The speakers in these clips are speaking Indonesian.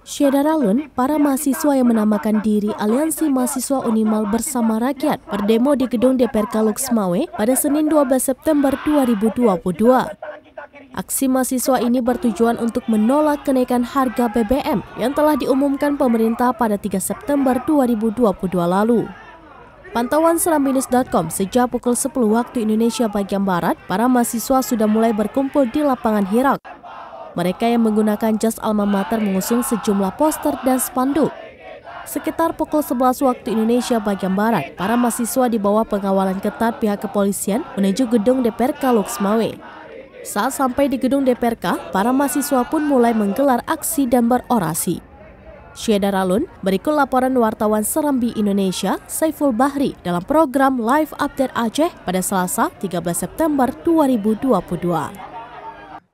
Syedaralun, para mahasiswa yang menamakan diri Aliansi Mahasiswa Unimal Bersama Rakyat berdemo di gedung DPR Kaluk Semawe pada Senin 12 September 2022. Aksi mahasiswa ini bertujuan untuk menolak kenaikan harga BBM yang telah diumumkan pemerintah pada 3 September 2022 lalu. Pantauan seraminus.com sejak pukul 10 waktu Indonesia bagian Barat, para mahasiswa sudah mulai berkumpul di lapangan Hirak mereka yang menggunakan jas alma mater mengusung sejumlah poster dan spanduk. Sekitar pukul 11 waktu Indonesia bagian Barat, para mahasiswa di bawah pengawalan ketat pihak kepolisian menuju gedung DPRK Luxmawe. Saat sampai di gedung DPRK, para mahasiswa pun mulai menggelar aksi dan berorasi. Syeda Ralun, berikut laporan wartawan Serambi Indonesia, Saiful Bahri, dalam program Live Update Aceh pada Selasa 13 September 2022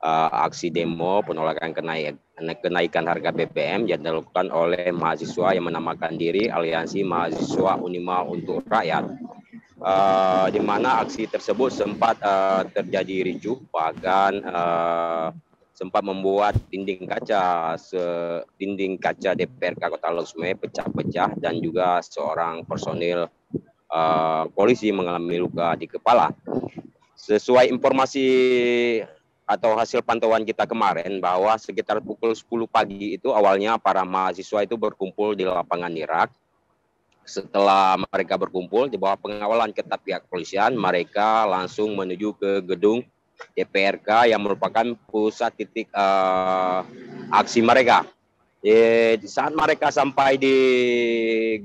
uh, aksi demo penolakan kenaikan kenaikan harga BBM yang dilakukan oleh mahasiswa yang menamakan diri Aliansi Mahasiswa Unima untuk Rakyat. Uh, di mana aksi tersebut sempat uh, terjadi ricuh bahkan uh, sempat membuat dinding kaca se dinding kaca DPRK Kota Losme pecah-pecah dan juga seorang personil uh, polisi mengalami luka di kepala. Sesuai informasi atau hasil pantauan kita kemarin bahwa sekitar pukul 10 pagi itu awalnya para mahasiswa itu berkumpul di lapangan Irak. Setelah mereka berkumpul di bawah pengawalan ketat pihak kepolisian, mereka langsung menuju ke gedung DPRK yang merupakan pusat titik uh, aksi mereka. Di saat mereka sampai di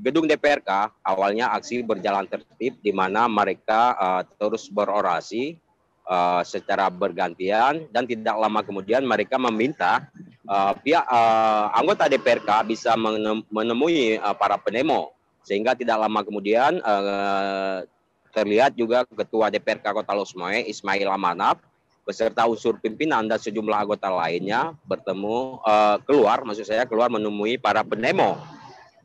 gedung DPRK, awalnya aksi berjalan tertib di mana mereka uh, terus berorasi uh, secara bergantian dan tidak lama kemudian mereka meminta uh, pihak uh, anggota DPRK bisa menemui uh, para penemo sehingga tidak lama kemudian uh, terlihat juga ketua DPRK Kota Losmoe Ismail Amanap beserta unsur pimpinan dan sejumlah anggota lainnya bertemu uh, keluar maksud saya keluar menemui para penemo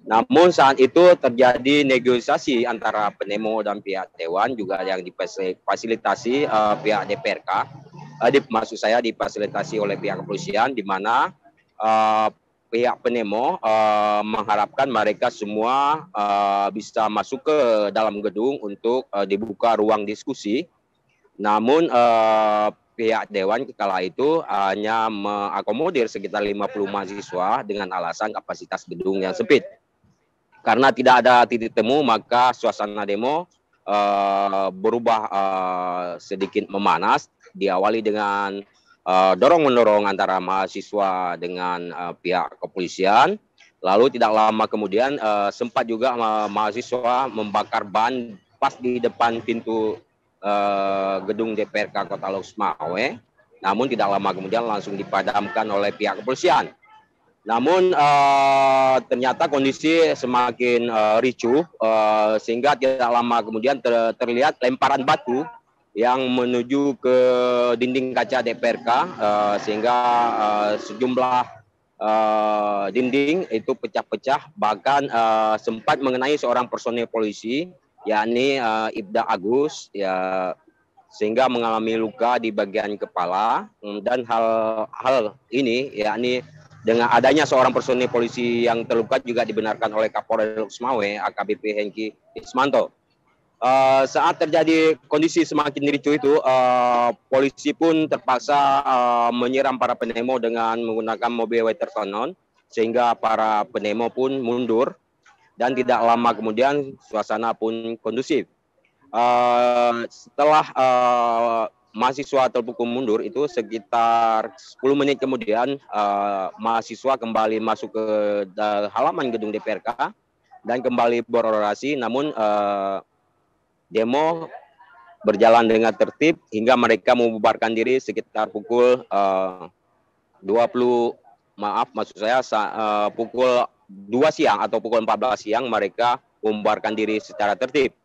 namun saat itu terjadi negosiasi antara penemo dan pihak dewan juga yang difasilitasi uh, pihak DPRK, uh, eh, di, maksud saya difasilitasi oleh pihak kepolisian di mana uh, pihak penemo uh, mengharapkan mereka semua uh, bisa masuk ke dalam gedung untuk uh, dibuka ruang diskusi. Namun uh, pihak dewan kala itu hanya mengakomodir sekitar 50 mahasiswa dengan alasan kapasitas gedung yang sempit. Karena tidak ada titik temu, maka suasana demo uh, berubah uh, sedikit memanas. Diawali dengan uh, eh, dorong mendorong antara mahasiswa dengan uh, pihak kepolisian. Lalu tidak lama kemudian uh, sempat juga uh, mahasiswa membakar ban pas di depan pintu uh, gedung DPRK Kota Lok Sumawe. Namun tidak lama kemudian langsung dipadamkan oleh pihak kepolisian. Namun uh, ternyata kondisi semakin uh, eh, ricuh eh, uh, sehingga tidak lama kemudian ter terlihat lemparan batu yang menuju ke dinding kaca DPRK uh, sehingga uh, sejumlah uh, dinding itu pecah-pecah bahkan uh, sempat mengenai seorang personil polisi yakni uh, Ibda Agus ya sehingga mengalami luka di bagian kepala dan hal-hal ini yakni dengan adanya seorang personil polisi yang terluka juga dibenarkan oleh Kapolres Lusmawe, AKBP Hengki Ismanto. Uh, saat terjadi kondisi semakin ricu itu, uh, polisi pun terpaksa uh, menyiram para penemo dengan menggunakan mobil water cannon sehingga para penemo pun mundur dan tidak lama kemudian suasana pun kondusif. Uh, setelah uh, mahasiswa terpukul mundur itu sekitar 10 menit kemudian uh, mahasiswa kembali masuk ke eh, halaman gedung DPRK dan kembali berorasi namun uh, demo berjalan dengan tertib hingga mereka membubarkan diri sekitar pukul uh, 20 maaf maksud saya uh, pukul 2 siang atau pukul 14 siang mereka membubarkan diri secara tertib.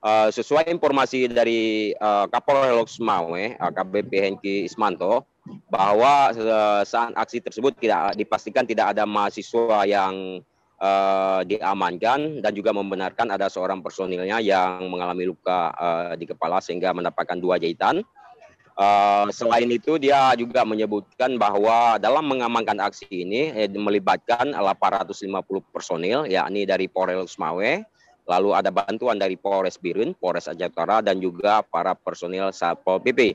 Eh, sesuai informasi dari uh, eh, Kapolres Mawe eh, AKBP KBP Henki Ismanto, bahwa uh, saat aksi tersebut tidak dipastikan tidak ada mahasiswa yang uh, diamankan dan juga membenarkan ada seorang personilnya yang mengalami luka uh, di kepala sehingga mendapatkan dua jahitan. Uh, selain itu dia juga menyebutkan bahwa dalam mengamankan aksi ini eh, melibatkan 850 personil yakni dari Polres Mawe Lalu ada bantuan dari Polres Birun, Polres Aceh Utara, dan juga para personil Satpol PP.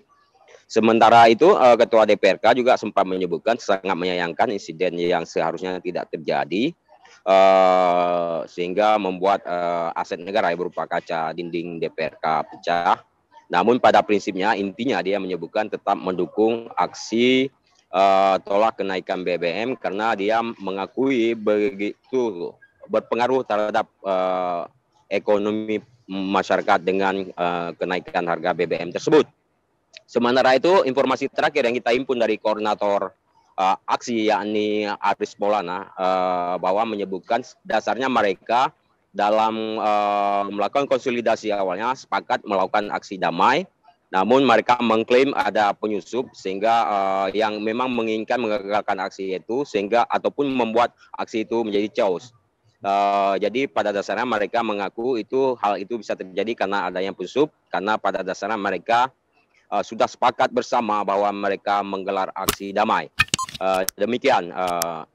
Sementara itu, eh, Ketua DPRK juga sempat menyebutkan sangat menyayangkan insiden yang seharusnya tidak terjadi, eh, sehingga membuat eh, aset negara yang berupa kaca dinding DPRK pecah. Namun pada prinsipnya intinya dia menyebutkan tetap mendukung aksi tolak kenaikan BBM karena dia mengakui begitu berpengaruh terhadap uh, ekonomi masyarakat dengan uh, kenaikan harga BBM tersebut. Sementara itu informasi terakhir yang kita impun dari koordinator uh, aksi yakni Aris Polana uh, eh, bahwa menyebutkan dasarnya mereka dalam uh, melakukan konsolidasi awalnya sepakat melakukan aksi damai namun mereka mengklaim ada penyusup sehingga uh, yang memang menginginkan mengagalkan aksi itu sehingga ataupun membuat aksi itu menjadi chaos. Uh, jadi pada dasarnya mereka mengaku itu hal itu bisa terjadi karena adanya pusup, karena pada dasarnya mereka uh, sudah sepakat bersama bahwa mereka menggelar aksi damai. Uh, demikian. Uh,